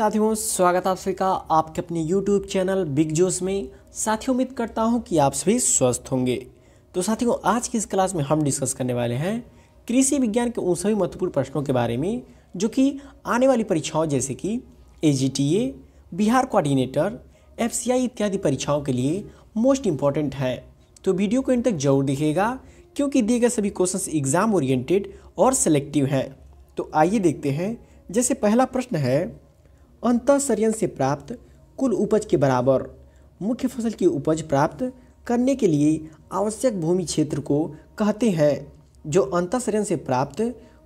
साथियों स्वागत आप सभी का आपके अपने यूट्यूब चैनल बिग जोस में साथियों उम्मीद करता हूं कि आप सभी स्वस्थ होंगे तो साथियों आज की इस क्लास में हम डिस्कस करने वाले हैं कृषि विज्ञान के उन सभी महत्वपूर्ण प्रश्नों के बारे में जो कि आने वाली परीक्षाओं जैसे कि ए बिहार कोऑर्डिनेटर एफ इत्यादि परीक्षाओं के लिए मोस्ट इम्पॉर्टेंट है तो वीडियो को इन तक जरूर दिखेगा क्योंकि दिए गए सभी क्वेश्चन एग्जाम ओरिएंटेड और सेलेक्टिव हैं तो आइए देखते हैं जैसे पहला प्रश्न है अंतसरियन से प्राप्त कुल उपज के बराबर मुख्य फसल की उपज प्राप्त करने के लिए आवश्यक भूमि क्षेत्र को कहते हैं जो अंतसरण से प्राप्त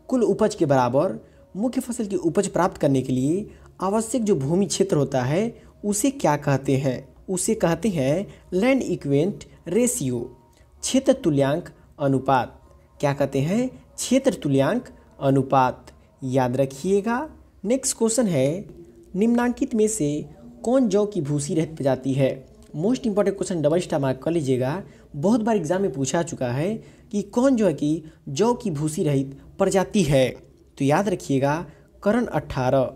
कुल उपज के बराबर मुख्य फसल की उपज प्राप्त करने के लिए आवश्यक जो भूमि क्षेत्र होता है उसे क्या कहते हैं उसे कहते हैं लैंड इक्वेंट रेशियो क्षेत्र तुल्यांक अनुपात क्या कहते हैं क्षेत्र तुल्यांक अनुपात याद रखिएगा नेक्स्ट क्वेश्चन है निम्नांकित में से कौन जौ की भूसी रहित प्रजाति है most important question double star mark कर लीजिएगा बहुत बार एग्जाम में पूछा चुका है कि कौन जो है कि जौ की भूसी रहित प्रजाति है तो याद रखिएगा करण अट्ठारह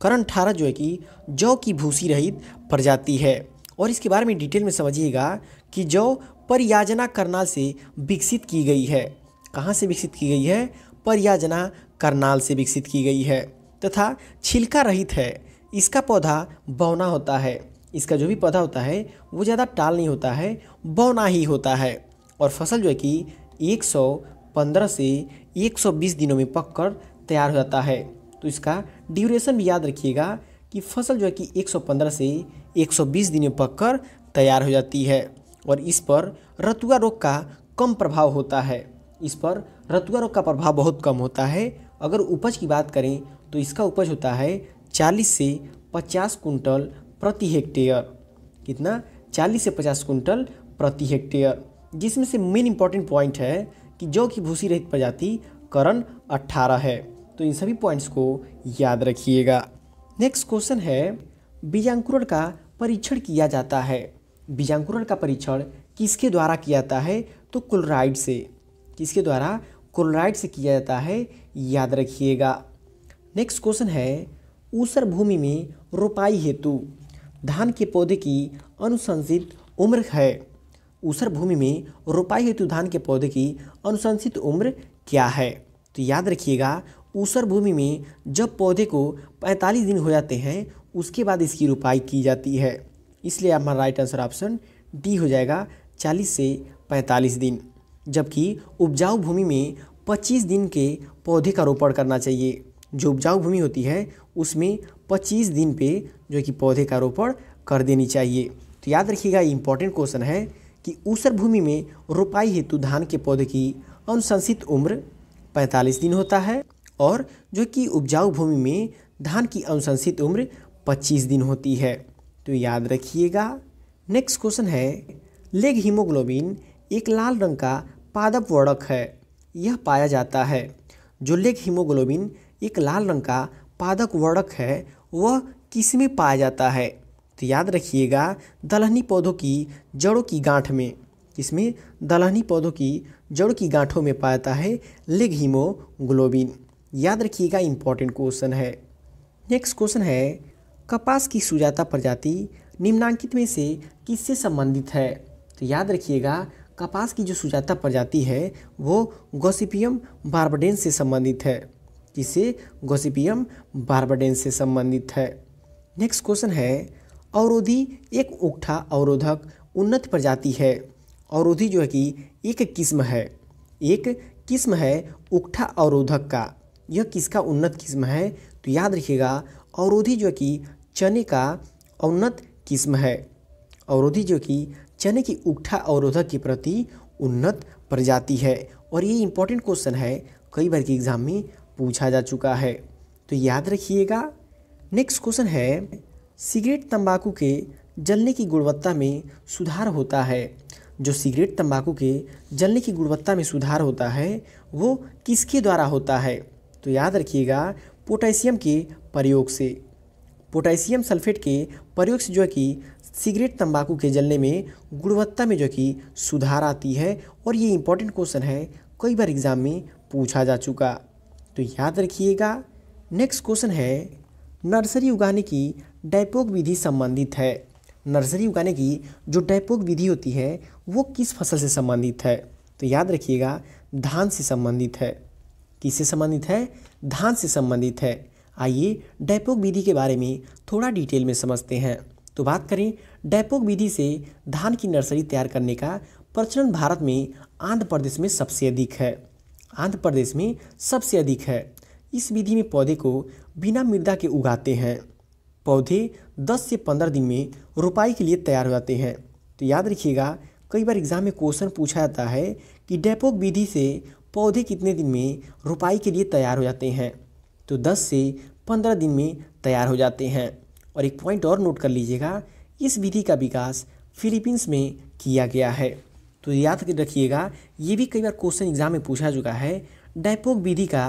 करण अठारह जो है कि जौ की भूसी रहित प्रजाति है और इसके बारे में डिटेल में समझिएगा कि जौ परियाजना करनाल से विकसित की गई है कहाँ से विकसित की गई है परियाजना करनाल से विकसित की गई है तथा छिलका रहित है इसका पौधा बौना होता है इसका जो भी पौधा होता है वो ज़्यादा टाल नहीं होता है बौना ही होता है और फसल जो है कि 115 से 120 दिनों में पककर तैयार हो जाता है तो इसका ड्यूरेशन भी याद रखिएगा कि फसल जो है कि 115 से 120 दिन में पककर तैयार हो जाती है और इस पर रतुआ रोग का कम प्रभाव होता है इस पर रतुआ रोग का प्रभाव बहुत कम होता है अगर उपज की बात करें तो इसका उपज होता है चालीस से पचास कुंटल प्रति हेक्टेयर कितना चालीस से पचास कुंटल प्रति हेक्टेयर जिसमें से मेन इंपॉर्टेंट पॉइंट है कि जौ की भूसी रहित प्रजाति करण 18 है तो इन सभी पॉइंट्स को याद रखिएगा नेक्स्ट क्वेश्चन है बीजांकुरण का परीक्षण किया जाता है बीजांकुरण का परीक्षण किसके द्वारा किया जाता है तो क्लोराइड से किसके द्वारा क्लोराइड से किया जाता है याद रखिएगा नेक्स्ट क्वेश्चन है ऊसर भूमि में रोपाई हेतु धान के पौधे की अनुशंसित उम्र है ऊसर भूमि में रोपाई हेतु धान के पौधे की अनुशंसित उम्र क्या है तो याद रखिएगा ऊसर भूमि में जब पौधे को 45 दिन हो जाते हैं उसके बाद इसकी रोपाई की जाती है इसलिए हमारा राइट आंसर ऑप्शन डी हो जाएगा 40 से 45 दिन जबकि उपजाऊ भूमि में 25 दिन के पौधे का रोपण करना चाहिए जो उपजाऊ भूमि होती है उसमें 25 दिन पे जो कि पौधे का रोपण कर देनी चाहिए तो याद रखिएगा ये इंपॉर्टेंट क्वेश्चन है कि ऊसर भूमि में रोपाई हेतु धान के पौधे की अनुशंसित उम्र 45 दिन होता है और जो कि उपजाऊ भूमि में धान की अनुशंसित उम्र 25 दिन होती है तो याद रखिएगा नेक्स्ट क्वेश्चन है लेग हीमोग्लोबिन एक लाल रंग का पादप वर्णक है यह पाया जाता है जो लेग हीमोग्लोबिन एक लाल रंग का पादक वर्णक है वह किस में पाया जाता है तो याद रखिएगा दलहनी पौधों की जड़ों की गांठ में इसमें दलहनी पौधों की जड़ों की गांठों में पाया जाता है लेग हीमोग्लोबिन याद रखिएगा इंपॉर्टेंट क्वेश्चन है नेक्स्ट क्वेश्चन है कपास की सुजाता प्रजाति निम्नांकित में से किससे संबंधित है तो याद रखिएगा कपास की जो सुजाता प्रजाति है वो गोसिपियम बार्बडेन से संबंधित है जिसे गोसिपियम बार्बाडेंस से संबंधित है नेक्स्ट क्वेश्चन है अवरोधी एक उकठा अवरोधक उन्नत प्रजाति है अवरोधी जो है कि एक किस्म है एक किस्म है उकठा अवरोधक का यह किसका उन्नत किस्म है तो याद रखिएगा अवरोधी जो कि चने का उन्नत किस्म है अवरोधी जो कि चने की उकठा अवरोधक के प्रति उन्नत प्रजाति है और ये इम्पोर्टेंट क्वेश्चन है कई बार के एग्जाम में पूछा जा चुका है तो याद रखिएगा नेक्स्ट क्वेश्चन है सिगरेट तंबाकू के जलने की गुणवत्ता में सुधार होता है जो सिगरेट तंबाकू के जलने की गुणवत्ता में सुधार होता है वो किसके द्वारा होता है तो याद रखिएगा पोटेशियम के प्रयोग से पोटेशियम सल्फेट के प्रयोग से जो है कि सिगरेट तंबाकू के जलने में गुणवत्ता में जो कि सुधार आती है और ये इंपॉर्टेंट क्वेश्चन है कई बार एग्ज़ाम में पूछा जा चुका तो याद रखिएगा नेक्स्ट क्वेश्चन है नर्सरी उगाने की डैपोक विधि संबंधित है नर्सरी उगाने की जो डैपोक विधि होती है वो किस फसल से संबंधित है तो याद रखिएगा धान से संबंधित है किससे संबंधित है धान से संबंधित है आइए डैपोक विधि के बारे में थोड़ा डिटेल में समझते हैं तो बात करें डैपोक विधि से धान की नर्सरी तैयार करने का प्रचलन भारत में आंध्र प्रदेश में सबसे अधिक है आंध्र प्रदेश में सबसे अधिक है इस विधि में पौधे को बिना मृदा के उगाते हैं पौधे 10 से 15 दिन में रोपाई के लिए तैयार हो जाते हैं तो याद रखिएगा कई बार एग्जाम में क्वेश्चन पूछा जाता है कि डेपोक विधि से पौधे कितने दिन में रोपाई के लिए तैयार हो जाते हैं तो 10 से 15 दिन में तैयार हो जाते हैं और एक पॉइंट और नोट कर लीजिएगा इस विधि का विकास फिलीपींस में किया गया है तो याद रखिएगा ये भी कई बार क्वेश्चन एग्जाम में पूछा चुका है डैपोक विधि का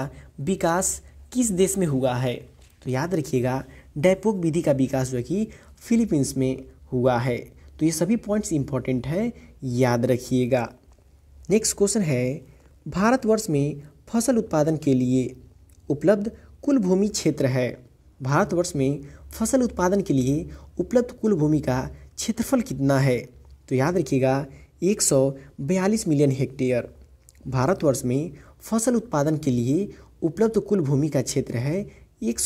विकास किस देश में हुआ है तो याद रखिएगा डैपोक विधि का विकास जो है कि फिलीपींस में हुआ है तो ये सभी पॉइंट्स इंपॉर्टेंट है याद रखिएगा नेक्स्ट क्वेश्चन है भारतवर्ष में फसल उत्पादन के लिए उपलब्ध कुल भूमि क्षेत्र है भारतवर्ष में फसल उत्पादन के लिए उपलब्ध कुल भूमि का क्षेत्रफल कितना है तो याद रखिएगा एक मिलियन हेक्टेयर भारतवर्ष में फसल उत्पादन के लिए उपलब्ध कुल भूमि का क्षेत्र है एक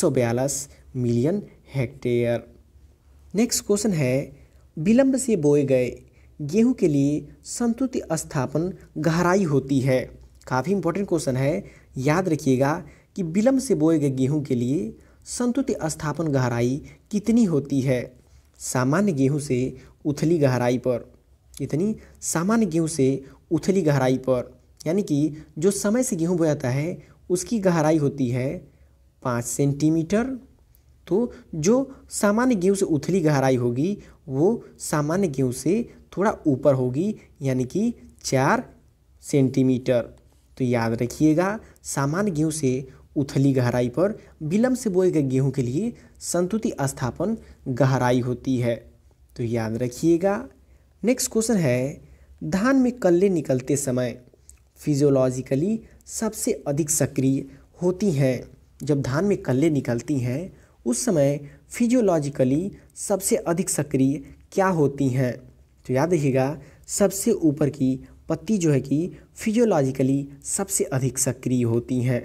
मिलियन हेक्टेयर नेक्स्ट क्वेश्चन है विलंब से बोए गए गेहूं के लिए संतुति स्थापन गहराई होती है काफ़ी इंपॉर्टेंट क्वेश्चन है याद रखिएगा कि विलंब से बोए गए गेहूं के लिए संतुति स्थापन गहराई कितनी होती है सामान्य गेहूं से उथली गहराई पर इतनी सामान्य गेहूँ से उथली गहराई पर यानी कि जो समय से गेहूँ बोया जाता है उसकी गहराई होती है पाँच सेंटीमीटर तो जो सामान्य गेहूँ से उथली गहराई होगी वो सामान्य गेहूँ से थोड़ा ऊपर होगी यानी कि चार सेंटीमीटर तो याद रखिएगा सामान्य गेहूँ से उथली गहराई पर विलम्ब से बोए गए गेहूँ के लिए संतुति स्थापन गहराई होती है तो याद रखिएगा नेक्स्ट क्वेश्चन है धान में कल्ले निकलते समय फिजियोलॉजिकली सबसे अधिक सक्रिय होती हैं जब धान में कल्ले निकलती हैं उस समय फिजियोलॉजिकली सबसे अधिक सक्रिय क्या होती हैं तो याद रखिएगा सबसे ऊपर की पत्ती जो है कि फिजियोलॉजिकली सबसे अधिक सक्रिय होती हैं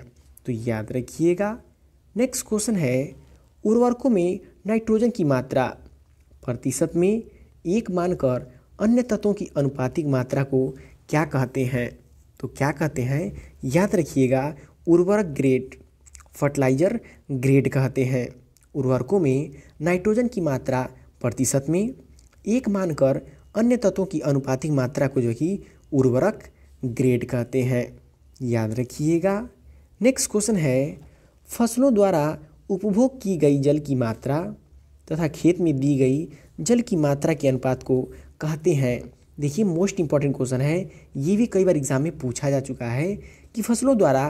तो याद रखिएगा नेक्स्ट क्वेश्चन है उर्वरकों में नाइट्रोजन की मात्रा प्रतिशत में एक मानकर अन्य तत्वों की अनुपातिक मात्रा को क्या कहते हैं तो क्या कहते हैं याद रखिएगा उर्वरक ग्रेड फर्टिलाइजर ग्रेड कहते हैं उर्वरकों में नाइट्रोजन की मात्रा प्रतिशत में एक मानकर अन्य तत्वों की अनुपातिक मात्रा को जो कि उर्वरक ग्रेड कहते हैं याद रखिएगा नेक्स्ट क्वेश्चन है फसलों द्वारा उपभोग की गई जल की मात्रा तथा खेत में दी गई जल की मात्रा के अनुपात को कहते हैं देखिए मोस्ट इंपॉर्टेंट क्वेश्चन है ये भी कई बार एग्जाम में पूछा जा चुका है कि फसलों द्वारा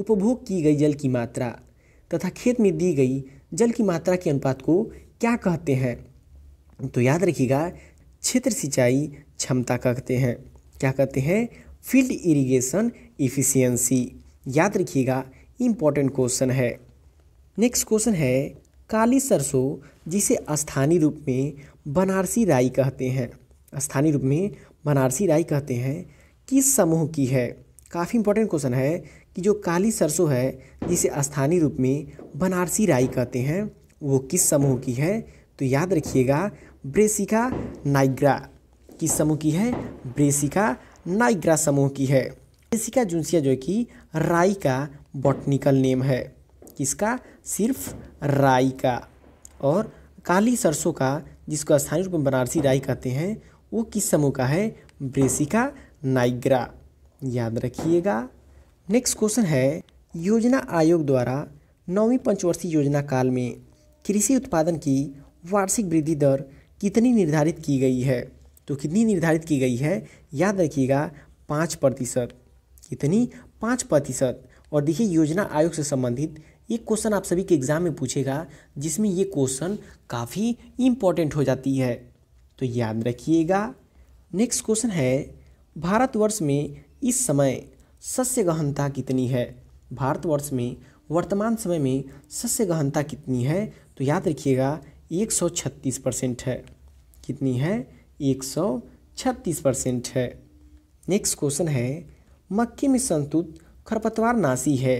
उपभोग की गई जल की मात्रा तथा खेत में दी गई जल की मात्रा के अनुपात को क्या कहते हैं तो याद रखिएगा क्षेत्र सिंचाई क्षमता कहते हैं क्या कहते हैं फील्ड इरिगेशन इफिशियंसी याद रखिएगा इम्पॉर्टेंट क्वेश्चन है नेक्स्ट क्वेश्चन है काली सरसों जिसे स्थानीय रूप में बनारसी राई कहते हैं स्थानीय रूप में बनारसी राई कहते हैं किस समूह की है काफ़ी इंपॉर्टेंट क्वेश्चन है कि जो काली सरसों है जिसे स्थानीय रूप में बनारसी राई कहते हैं वो किस समूह की है तो याद रखिएगा ब्रेसिका नाइग्रा किस समूह की है ब्रेसिका नाइग्रा समूह की है ब्रेसिका जूंसिया जो कि राई का बॉटनिकल नेम है किसका सिर्फ राई का और काली सरसों का जिसको स्थानीय रूप में बनारसी राई कहते हैं वो किस समूह का है ब्रेसिका नाइग्रा याद रखिएगा नेक्स्ट क्वेश्चन है योजना आयोग द्वारा नौवीं पंचवर्षीय योजना काल में कृषि उत्पादन की वार्षिक वृद्धि दर कितनी निर्धारित की गई है तो कितनी निर्धारित की गई है याद रखिएगा पाँच प्रतिशत कितनी पाँच प्रतिशत और देखिए योजना आयोग से संबंधित ये क्वेश्चन आप सभी के एग्ज़ाम में पूछेगा जिसमें ये क्वेश्चन काफ़ी इम्पोर्टेंट हो जाती है तो याद रखिएगा नेक्स्ट क्वेश्चन है भारतवर्ष में इस समय सस्य गहनता कितनी है भारतवर्ष में वर्तमान समय में सस्य गहनता कितनी है तो याद रखिएगा 136 परसेंट है कितनी है 136 परसेंट है नेक्स्ट क्वेश्चन है मक्के में संतुत खरपतवार नासी है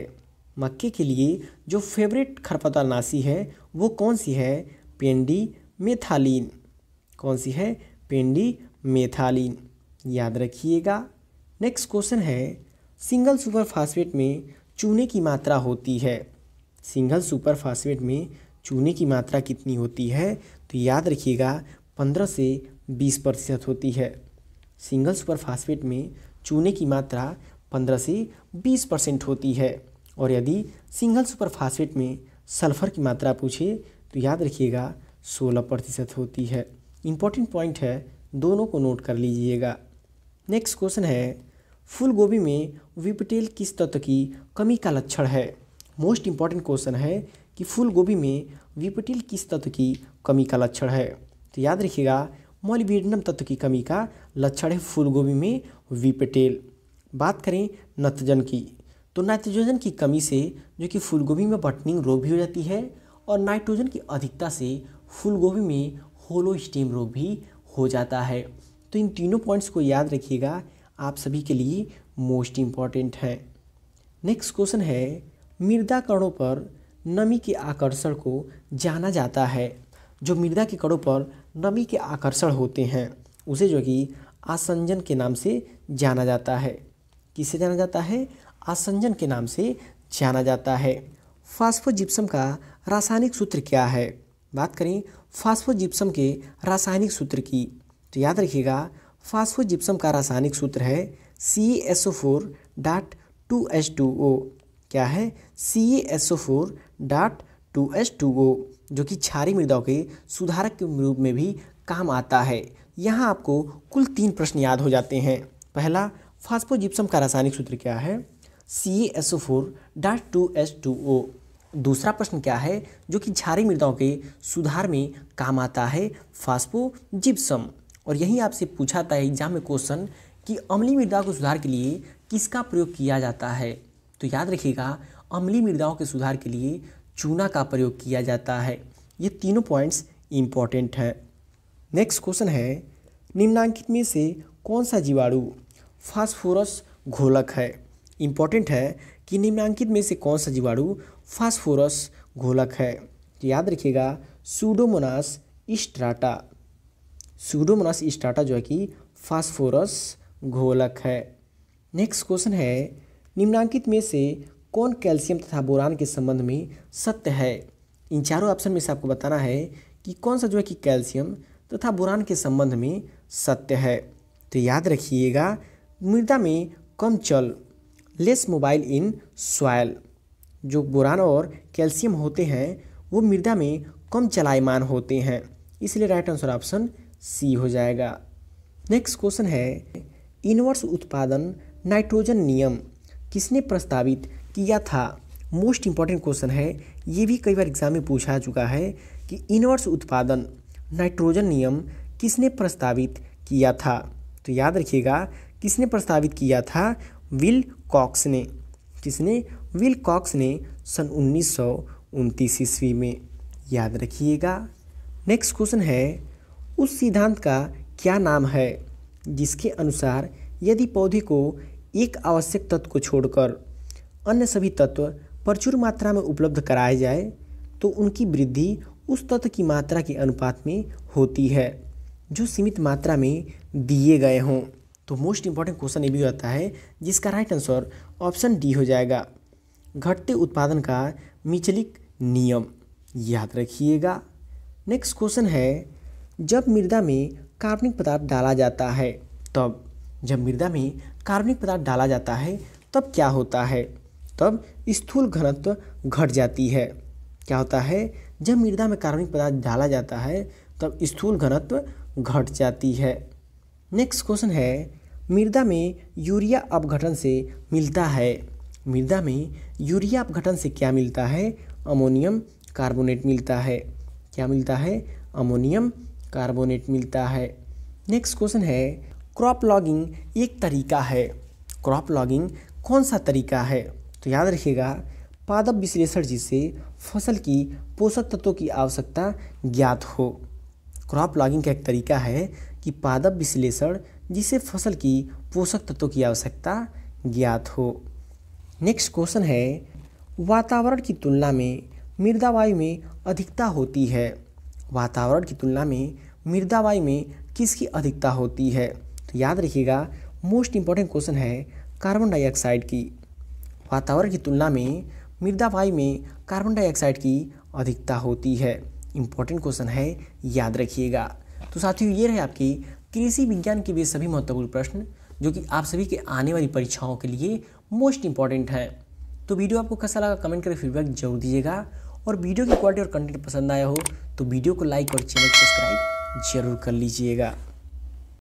मक्के के लिए जो फेवरेट खरपतवार नासी है वो कौन सी है पेंडी मेथालीन कौन सी है पेंडी मेथालीन याद रखिएगा नेक्स्ट क्वेश्चन है सिंगल सुपर फास्फेट में चूने की मात्रा होती है सिंगल सुपर फास्फेट में चूने की मात्रा कितनी होती है तो याद रखिएगा पंद्रह से बीस प्रतिशत होती है सिंगल सुपर फास्फेट में चूने की मात्रा पंद्रह से बीस परसेंट होती है और यदि सिंगल सुपर फास्फेट में सल्फर की मात्रा पूछे तो याद रखिएगा सोलह प्रतिशत होती है इम्पॉर्टेंट पॉइंट है दोनों को नोट कर लीजिएगा नेक्स्ट क्वेश्चन है फूल गोभी में विपटेल किस तत्व की कमी का लक्षण है मोस्ट इम्पॉर्टेंट क्वेश्चन है कि फूल गोभी में विपटेल किस तत्व की कमी का लक्षण है तो याद रखिएगा मॉलिबेडनम तत्व की कमी का लक्षण है फूल गोभी में विपटेल बात करें नत्रजन की तो नाइट्रोजन की कमी से जो कि फूलगोभी में बटनिंग रोग भी हो जाती है और नाइट्रोजन की अधिकता से फूलगोभी में होलो स्टीम रोग भी हो जाता है तो इन तीनों पॉइंट्स को याद रखिएगा आप सभी के लिए मोस्ट इम्पॉर्टेंट है नेक्स्ट क्वेश्चन है मृदा कणों पर नमी के आकर्षण को जाना जाता है जो मृदा के कणों पर नमी के आकर्षण होते हैं उसे जो कि आसंजन के नाम से जाना जाता है किसे जाना जाता है आसंजन के नाम से जाना जाता है फास्फोजिप्सम का रासायनिक सूत्र क्या है बात करें फास्फोजिप्सम के रासायनिक सूत्र की तो याद रखिएगा फास्फोजिप्सम का रासायनिक सूत्र है C S O four dot two H two O क्या है C S O four dot two H two O जो कि क्षारी मृदाओं के सुधारक के रूप में भी काम आता है यहाँ आपको कुल तीन प्रश्न याद हो जाते हैं पहला फास्फोजिप्सम का रासायनिक सूत्र क्या है C S O four dot two H two O दूसरा प्रश्न क्या है जो कि झारी मृदाओं के सुधार में काम आता है फास्पो जिप्सम और यही आपसे पूछा था एग्जाम में क्वेश्चन कि अमली मृदा को सुधार के लिए किसका प्रयोग किया जाता है तो याद रखिएगा अमली मृदाओं के सुधार के लिए चूना का प्रयोग किया जाता है ये तीनों पॉइंट्स इम्पॉर्टेंट हैं नेक्स्ट क्वेश्चन है निम्नांकित में से कौन सा जीवाणु फास्फोरस घोलक है इम्पॉर्टेंट है कि निम्नांकित में से कौन सा जीवाणु फास्फोरस घोलक है तो याद रखिएगा सूडोमोनास स्ट्राटा सूडोमोनास स्ट्राटा जो है कि फास्फोरस घोलक है नेक्स्ट क्वेश्चन है निम्नांकित में से कौन कैल्शियम तथा बोरान के संबंध में सत्य है इन चारों ऑप्शन में से आपको बताना है कि कौन सा जो है कि कैल्शियम तथा बोरान के संबंध में सत्य है तो याद रखिएगा मृदा में कम चल लेस मोबाइल इन सॉयल जो बोरान और कैल्शियम होते हैं वो मृदा में कम चलायमान होते हैं इसलिए राइट आंसर ऑप्शन सी हो जाएगा नेक्स्ट क्वेश्चन है इनवर्स उत्पादन नाइट्रोजन नियम किसने प्रस्तावित किया था मोस्ट इम्पॉर्टेंट क्वेश्चन है ये भी कई बार एग्जाम में पूछा चुका है कि इनवर्स उत्पादन नाइट्रोजन नियम किसने प्रस्तावित किया था तो याद रखिएगा किसने प्रस्तावित किया था विल कॉक्स ने किसने विल कॉक्स ने सन उन्नीस ईस्वी में याद रखिएगा नेक्स्ट क्वेश्चन है उस सिद्धांत का क्या नाम है जिसके अनुसार यदि पौधे को एक आवश्यक तत्व को छोड़कर अन्य सभी तत्व प्रचुर मात्रा में उपलब्ध कराए जाए तो उनकी वृद्धि उस तत्व की मात्रा के अनुपात में होती है जो सीमित मात्रा में दिए गए हों तो मोस्ट इंपॉर्टेंट क्वेश्चन ये भी होता है जिसका राइट आंसर ऑप्शन डी हो जाएगा घटते उत्पादन का मिचलिक नियम याद रखिएगा नेक्स्ट क्वेश्चन है जब मृदा में कार्बनिक पदार्थ डाला जाता है तब जब मृदा में कार्बनिक पदार्थ डाला जाता है तब क्या होता है तब स्थूल घनत्व घट जाती है क्या होता है जब मृदा में कार्बनिक पदार्थ डाला जाता है तब स्थूल घनत्व घट जाती है नेक्स्ट क्वेश्चन है मृदा में यूरिया अपघटन से मिलता है मृदा में यूरिया अपघटन से क्या मिलता है अमोनियम कार्बोनेट मिलता है क्या मिलता है अमोनियम कार्बोनेट मिलता है नेक्स्ट क्वेश्चन है क्रॉप लॉगिंग एक तरीका है क्रॉप लॉगिंग कौन सा तरीका है तो याद रखिएगा पादप विश्लेषण जिससे फसल की पोषक तत्वों की आवश्यकता ज्ञात हो क्रॉप लॉगिंग का एक तरीका है कि पादप विश्लेषण जिससे फसल की पोषक तत्वों की आवश्यकता ज्ञात हो नेक्स्ट क्वेश्चन है वातावरण की तुलना में मृदा वायु में अधिकता होती है वातावरण की तुलना में मृदा वायु में किसकी अधिकता होती है तो याद रखिएगा मोस्ट इंपॉर्टेंट क्वेश्चन है कार्बन डाइऑक्साइड की वातावरण की तुलना में मृदा वायु में कार्बन डाइऑक्साइड की अधिकता होती है इंपॉर्टेंट क्वेश्चन है याद रखिएगा तो साथियों ये रहे आपकी कृषि विज्ञान के भी सभी महत्वपूर्ण प्रश्न जो कि आप सभी के आने वाली परीक्षाओं के लिए मोस्ट इंपॉर्टेंट है तो वीडियो आपको कैसा लगा कमेंट करके फीडबैक जरूर दीजिएगा और वीडियो की क्वालिटी और कंटेंट पसंद आया हो तो वीडियो को लाइक और चैनल सब्सक्राइब जरूर कर लीजिएगा